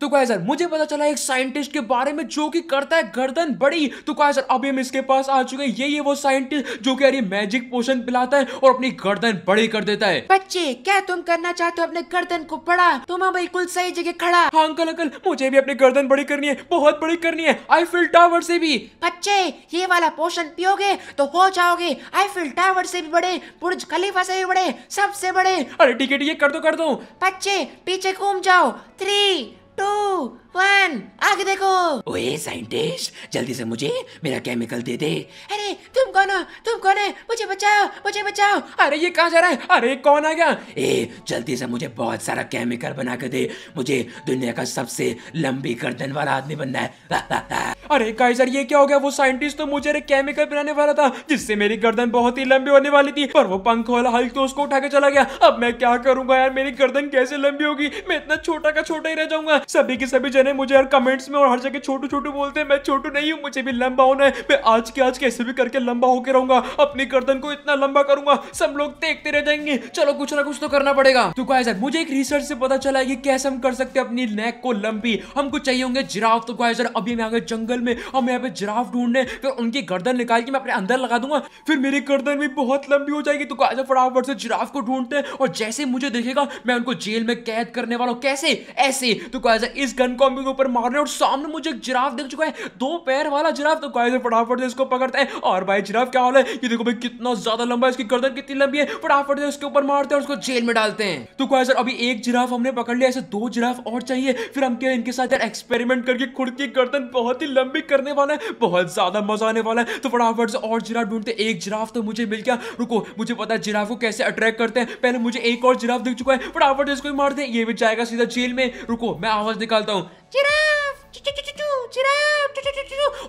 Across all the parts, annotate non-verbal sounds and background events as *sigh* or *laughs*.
तो क्या सर मुझे पता चला एक साइंटिस्ट के बारे में जो कि करता है गर्दन बड़ी तो क्या सर अभी हम इसके पास आ चुके हैं ये ये वो साइंटिस्ट जो कि अरे मैजिक पोशन पिलाता है और अपनी गर्दन बड़ी कर देता है बच्चे क्या तुम करना चाहते हो अपने गर्दन को बड़ा तुम बिल्कुल सही जगह खड़ा हाँ अंकल अंकल मुझे भी अपनी गर्दन बड़ी करनी है बहुत बड़ी करनी है आई फील टावर से भी बच्चे ये वाला पोषण पियोगे तो हो जाओगे आई फील टावर से भी बड़े बुर्ज खलीफा से भी बड़े सबसे बड़े अरे टिकट ये कर दो कर दो बच्चे पीछे घूम जाओ थ्री वन आगे देखो ओए साइंटिस्ट जल्दी से मुझे मेरा केमिकल दे दे अरे तुम कौन हो तुम कौन है मुझे बचाओ मुझे बचाओ अरे ये कहाँ जा रहा है अरे कौन आ गया ए जल्दी से मुझे बहुत सारा केमिकल बना के दे मुझे दुनिया का सबसे लंबी गर्दन वाला आदमी बनना है *laughs* अरे गाइस ये क्या हो गया वो साइंटिस्ट तो मुझे अरे केमिकल बनाने वाला था जिससे मेरी गर्दन बहुत ही लंबी होने वाली थी पर वो पंख वाला हल्क तो उसको उठा के चला गया अब मैं क्या करूंगा यार मेरी गर्दन कैसे लंबी होगी मैं इतना छोटा का छोटा ही रह जाऊंगा सभी के सभी जने मुझे यार कमेंट्स में और हर जगह छोटू छोटू बोलते हैं मैं छोटू नहीं हूँ मुझे भी लंबा होना है मैं आज के आज कैसे भी करके लंबा होकर रहूंगा अपनी गर्दन को इतना लंबा करूंगा सब लोग देखते रह जाएंगे चलो कुछ ना कुछ तो करना पड़ेगा तो गाइस मुझे एक रिसर्च से पता चला है कि कैसे हम कर सकते हैं अपनी नेक को लंबी हमको चाहिए होंगे जिराफ तो गाइस अभी मैं आगे जंगल जंगल में और मैं यहाँ पे जिराफ ढूंढने फिर उनकी गर्दन निकाल के मैं अपने अंदर लगा दूंगा फिर मेरी गर्दन भी बहुत लंबी हो जाएगी तो आजा फटाफट से जिराफ को ढूंढते हैं और जैसे मुझे देखेगा मैं उनको जेल में कैद करने वाला हूँ कैसे ऐसे तो आजा इस गन को के ऊपर मारने और सामने मुझे एक जिराफ दिख चुका है दो पैर वाला जिराफ तो गाइस फटाफट से इसको पकड़ते हैं और भाई जिराफ क्या हाल है ये देखो भाई कितना ज्यादा लंबा है इसकी गर्दन कितनी लंबी है फटाफट से उसके ऊपर मारते हैं और उसको जेल में डालते हैं तो गाइस सर अभी एक जिराफ हमने पकड़ लिया ऐसे दो जिराफ और चाहिए फिर हम क्या इनके साथ एक्सपेरिमेंट करके खुद की गर्दन बहुत ही निलंबित करने वाला है बहुत ज्यादा मजा आने वाला है तो फटाफट से और जिराफ ढूंढते एक जिराफ तो मुझे मिल गया रुको मुझे पता है जिराफ को कैसे अट्रैक्ट करते हैं पहले मुझे एक और जिराफ दिख चुका है फटाफट इसको मार दे ये भी जाएगा सीधा जेल में रुको मैं आवाज निकालता हूँ जिराफ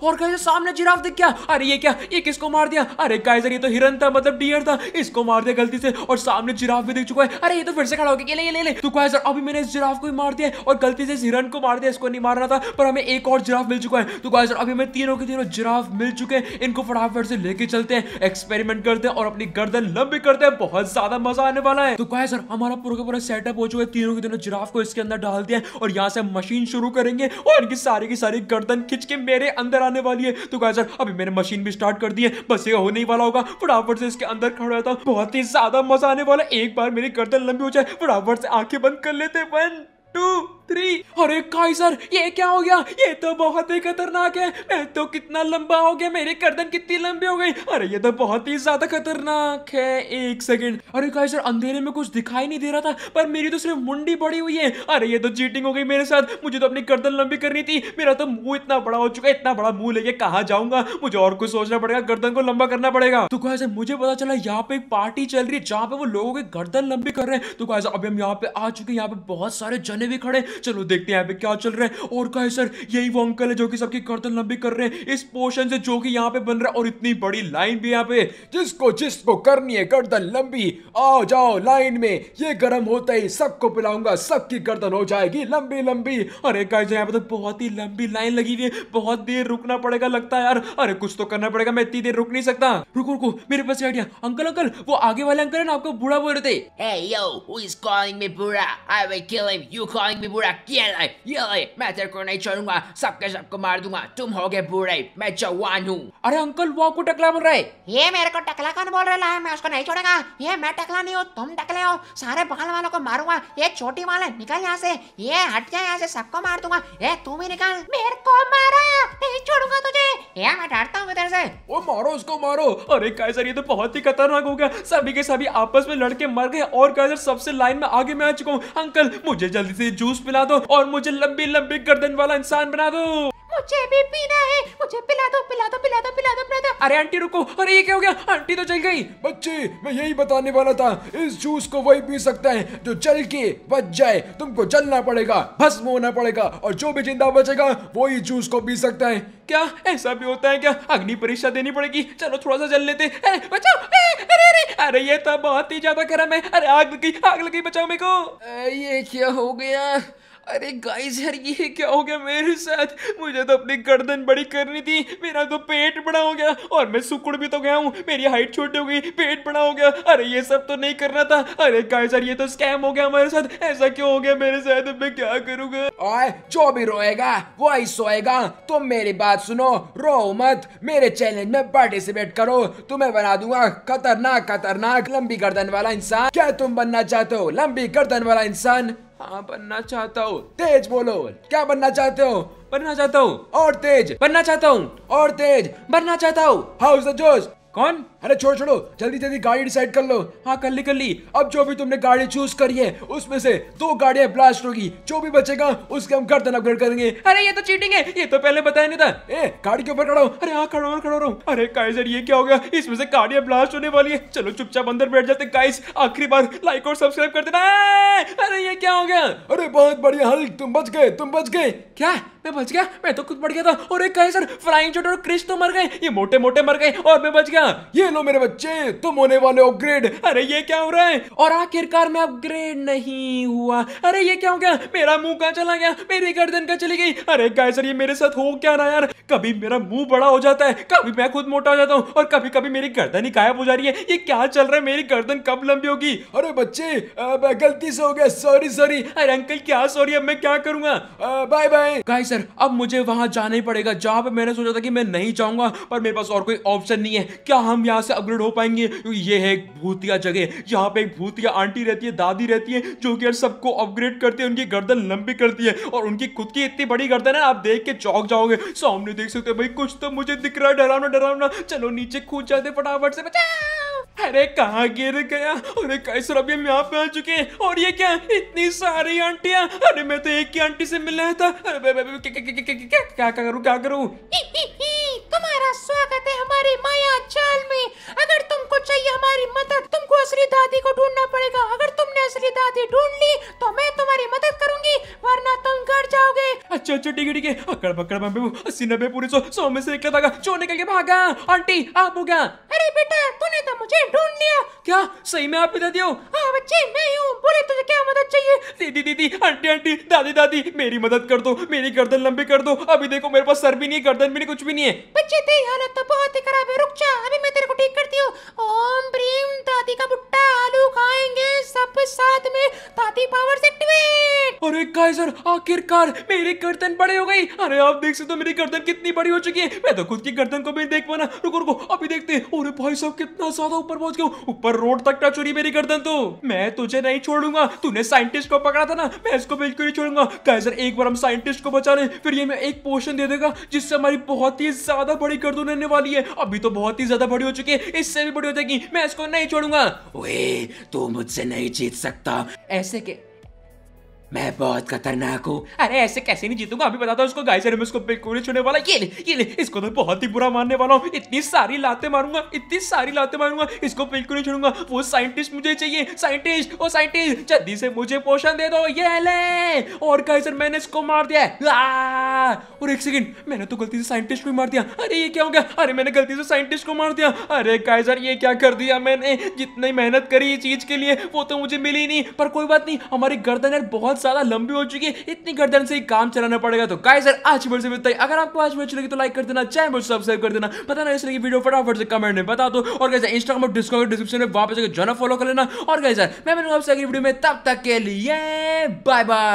और गाइस सामने जिराफ दिख गया अरे ये क्या ये किसको मार दिया अरे गाइस ये तो हिरन था मतलब डियर था इसको मार दिया गलती से और सामने जिराफ भी दिख चुका है अरे ये तो फिर से खड़ा हो गया ले ले ले तू तो गाइस अभी मैंने इस जिराफ को ही मार दिया और गलती से इस हिरन को मार दिया इसको नहीं मारना था पर हमें एक और जिराफ मिल चुका है तो गाइस अभी हमें तीनों के तीनों जिराफ मिल चुके हैं इनको फटाफट से लेके चलते हैं एक्सपेरिमेंट करते हैं और अपनी गर्दन लंबी करते हैं बहुत ज्यादा मजा आने वाला है तो गाय सर हमारा पूरा का पूरा सेटअप हो चुका है तीनों के तीनों जिराफ को इसके अंदर डाल दिया और यहाँ से मशीन शुरू करेंगे और इनकी सारी की सारी गर्दन खिंच के मेरे अंदर आने वाली है तो गाय सर अभी मैंने मशीन भी स्टार्ट कर दी है बस ये होने ही वाला होगा फटाफट से इसके अंदर खड़ा रहता हूँ बहुत ही ज्यादा मजा आने वाला एक बार मेरी गर्दन लंबी हो जाए फटाफट से आंखें बंद कर लेते वन टू थ्री अरे काइजर सर ये क्या हो गया ये तो बहुत ही खतरनाक है मैं तो कितना लंबा हो गया मेरी गर्दन कितनी लंबी हो गई अरे ये तो बहुत ही ज्यादा खतरनाक है एक सेकंड अरे काइजर सर अंधेरे में कुछ दिखाई नहीं दे रहा था पर मेरी तो सिर्फ मुंडी बड़ी हुई है अरे ये तो चीटिंग हो गई मेरे साथ मुझे तो अपनी गर्दन लंबी करनी थी मेरा तो मुंह इतना बड़ा हो चुका है इतना बड़ा मुंह लेके कहा जाऊंगा मुझे और कुछ सोचना पड़ेगा गर्दन को लंबा करना पड़ेगा तो कहा मुझे पता चला यहाँ पे एक पार्टी चल रही है जहाँ पे वो लोगों की गर्दन लंबी कर रहे हैं तो कहा अभी हम यहाँ पे आ चुके हैं यहाँ पे बहुत सारे जने भी खड़े चलो देखते देखते हैं क्या चल रहा है और कहे सर यही वो अंकल है जो कि सबकी गर्दन लंबी कर रहे हैं इस पोर्शन से जो कि यहाँ पे बन रहा है और इतनी बड़ी लाइन भी यहाँ पे जिसको जिसको करनी है गर्दन लंबी आ जाओ लाइन में ये गर्म होता ही सबको पिलाऊंगा सबकी गर्दन हो जाएगी लंबी लंबी अरे कहे सर यहाँ पे तो बहुत ही लंबी लाइन लगी हुई है बहुत देर रुकना पड़ेगा लगता है यार अरे कुछ तो करना पड़ेगा मैं इतनी देर रुक नहीं सकता रुको रुको मेरे पास आइडिया अंकल अंकल वो आगे वाले अंकल है ना आपको बुरा बोल रहे थे hey, yo, who is calling me bura? I will kill him. You calling me bura? Kill आए ये ले मैं तेरे को नहीं छोड़ूंगा सबके सबको मार दूंगा तुम हो गए बुरे मैं जवान हूँ अरे अंकल वो आपको टकला बोल रहे ये मेरे को टकला कौन बोल रहा है मैं उसको नहीं छोड़ेगा ये मैं टकला नहीं हूँ तुम टकले हो सारे बाल वालों को मारूंगा ये छोटी वाले निकल यहाँ से ये हट जाए यहाँ से सबको मार दूंगा ये तू भी निकल मेरे को मारा नहीं छोड़ूंगा तुझे ये मैं डरता हूँ से ओ मारो उसको मारो अरे कैसर ये तो बहुत ही खतरनाक हो गया सभी के सभी आपस में लड़के मर गए और कैसर सबसे लाइन में आगे में आ चुका हूँ अंकल मुझे जल्दी से जूस पिला दो और मुझे लंबी लंबी गर्दन वाला इंसान बना दो मुझे भी पीना है मुझे पिला दो पिला दो पिला दो पिला दो पिला दो अरे आंटी रुको अरे ये क्या हो गया आंटी तो चल गई बच्चे मैं यही बताने वाला था इस जूस को वही पी सकता है जो जल के बच जाए तुमको जलना पड़ेगा भस्म होना पड़ेगा और जो भी जिंदा बचेगा वो ही जूस को पी सकता है क्या ऐसा भी होता है क्या अग्नि परीक्षा देनी पड़ेगी चलो थोड़ा सा जल लेते बचाओ अरे अरे अरे ये तो बहुत ही ज्यादा गर्म है अरे आग लगी आग लगी बचाओ मेरे को ये क्या हो गया अरे गाइस यार ये क्या हो गया मेरे साथ मुझे तो अपनी गर्दन बड़ी करनी थी मेरा तो पेट बड़ा हो गया और मैं सुकुड़ भी तो गया हूँ मेरी हाइट छोटी हो गई पेट बड़ा हो गया अरे ये सब तो नहीं करना था अरे गाइस यार ये तो स्कैम हो गया हमारे साथ ऐसा क्यों हो गया मेरे साथ मैं क्या करूँगा जो भी रोएगा वो ही सोएगा तुम मेरी बात सुनो रो मत मेरे चैलेंज में पार्टिसिपेट करो तुम्हें बना दूंगा खतरनाक खतरनाक लंबी गर्दन वाला इंसान क्या तुम बनना चाहते हो लंबी गर्दन वाला इंसान हाँ बनना चाहता हूँ तेज बोलो क्या बनना चाहते हो बनना चाहता हूँ और तेज बनना चाहता हूँ और तेज बनना चाहता हूँ हाउस द जोश कौन अरे छोड़ छोड़ो जल्दी जल्दी गाड़ी डिसाइड कर लो हाँ कर ली कर ली अब जो भी तुमने गाड़ी चूज करी है उसमें से दो गाड़ियां ब्लास्ट होगी जो भी बचेगा उसके हम गर्दन अपग्रेड करेंगे अरे ये तो चीटिंग है ये तो पहले बताया नहीं था ए गाड़ी के ऊपर खड़ा अरे हाँ खड़ा खड़ा रहो अरे काइजर ये क्या हो गया इसमें से गाड़ियां ब्लास्ट होने वाली है चलो चुपचाप अंदर बैठ जाते गाइस आखिरी बार लाइक और सब्सक्राइब कर देना अरे ये क्या हो गया अरे बहुत बढ़िया हल तुम बच गए तुम बच गए क्या मैं बच गया मैं तो खुद बढ़ गया था और एक सर फ्लाइंग शॉट और क्रिश तो मर गए ये मोटे मोटे मर गए और मैं बच गया ये खेलो मेरे बच्चे तुम होने वाले अपग्रेड अरे ये क्या हो रहा है और आखिरकार मैं अपग्रेड नहीं हुआ अरे ये क्या हो गया मेरा मुंह कहाँ चला गया मेरी गर्दन कहाँ चली गई अरे गाय सर ये मेरे साथ हो क्या रहा यार कभी मेरा मुंह बड़ा हो जाता है कभी मैं खुद मोटा हो जाता हूँ और कभी कभी मेरी गर्दन ही गायब हो जा रही है ये क्या चल रहा है मेरी गर्दन कब लंबी होगी अरे बच्चे गलती से हो गया सॉरी सॉरी अरे अंकल क्या सॉरी अब मैं क्या करूंगा बाय बाय गाय सर अब मुझे वहां जाना ही पड़ेगा जहाँ पे मैंने सोचा था कि मैं नहीं जाऊंगा पर मेरे पास और कोई ऑप्शन नहीं है क्या हम यहाँ यहाँ से अपग्रेड हो पाएंगे क्योंकि ये है एक भूतिया जगह यहाँ पे एक भूतिया आंटी रहती है दादी रहती है जो कि यार सबको अपग्रेड करती है उनकी गर्दन लंबी करती है और उनकी खुद की इतनी बड़ी गर्दन है आप देख के चौक जाओगे सामने देख सकते हो भाई कुछ तो मुझे दिख रहा है डरावना डरावना चलो नीचे खूद जाते फटाफट से बचा अरे कहाँ गिर गया अरे कैसे अभी हम यहाँ पे आ चुके हैं और ये क्या इतनी सारी आंटिया अरे मैं तो एक ही आंटी से मिल रहा था अरे क्या करूँ क्या करूँ अकड़ पकड़ बम्बे में से भागा निकल के भागा आंटी आप हो गया अरे बेटा तूने तो मुझे ढूंढ लिया क्या सही में आप हाँ, बच्चे मैं बोले तुझे क्या मदद चाहिए दीदी दीदी आंटी आंटी दादी दादी मेरी मदद कर दो मेरी गर्दन लंबी कर दो अभी देखो मेरे पास सर भी नहीं गर्दन भी नहीं कुछ भी नहीं है बच्चे तेरी हालत तो बहुत ही खराब है रुक जा अभी मैं तेरे को ठीक कर कहा आखिरकार मेरी गर्दन बड़े हो गई अरे आप देख सकते हो तो मेरी गर्दन कितनी बड़ी हो चुकी है मैं तो खुद की गर्दन को भी देख पाना रुको रुको अभी देखते अरे भाई साहब कितना ज्यादा ऊपर पहुंच गया ऊपर रोड तक टच हो रही मेरी गर्दन तो मैं तुझे नहीं छोड़ूंगा तूने साइंटिस्ट को पकड़ा था ना मैं इसको बिल्कुल नहीं छोड़ूंगा कैसर एक बार हम साइंटिस्ट को बचा रहे फिर ये मैं एक पोर्शन दे देगा जिससे हमारी बहुत ही ज्यादा बड़ी गर्दन रहने वाली है अभी तो बहुत ही ज्यादा बड़ी हो चुकी है इससे भी बड़ी हो जाएगी मैं इसको नहीं छोड़ूंगा तू मुझसे नहीं जीत सकता ऐसे के मैं बहुत खतरनाक हूँ अरे ऐसे कैसे नहीं जीतूंगा अभी बताता हूँ इसको गाइस अरे बिल्कुल नहीं छूने वाला ये ले ये ले इसको तो बहुत ही बुरा मानने वाला हूँ इतनी सारी लाते मारूंगा इतनी सारी लाते मारूंगा इसको बिल्कुल नहीं छूंगा वो साइंटिस्ट मुझे चाहिए साइंटिस्ट वो साइंटिस्ट जल्दी से मुझे पोषण दे दो ये ले और गाइस मैंने इसको मार दिया और एक सेकेंड मैंने तो गलती से साइंटिस्ट को मार दिया अरे ये क्या हो गया अरे मैंने गलती से साइंटिस्ट को मार दिया अरे काइजर ये क्या कर दिया मैंने जितनी मेहनत करी ये चीज के लिए वो तो मुझे मिली नहीं पर कोई बात नहीं हमारी गर्दन बहुत ज्यादा लंबी हो चुकी है इतनी गर्दन से ही काम चलाना पड़ेगा तो गाइस यार आज वीडियो से बताइए अगर आपको आज वीडियो अच्छी लगी तो लाइक कर देना चैनल पर सब्सक्राइब कर देना पता ना इसलिए वीडियो फटाफट से कमेंट में बता दो और कैसे इंस्टाग्राम और डिस्कॉर्ड डिस्क्रिप्शन में वापस जाकर जो फॉलो कर लेना और गाइस यार मैं मिलूंगा आपसे अगली वीडियो में तब तक के लिए बाय बाय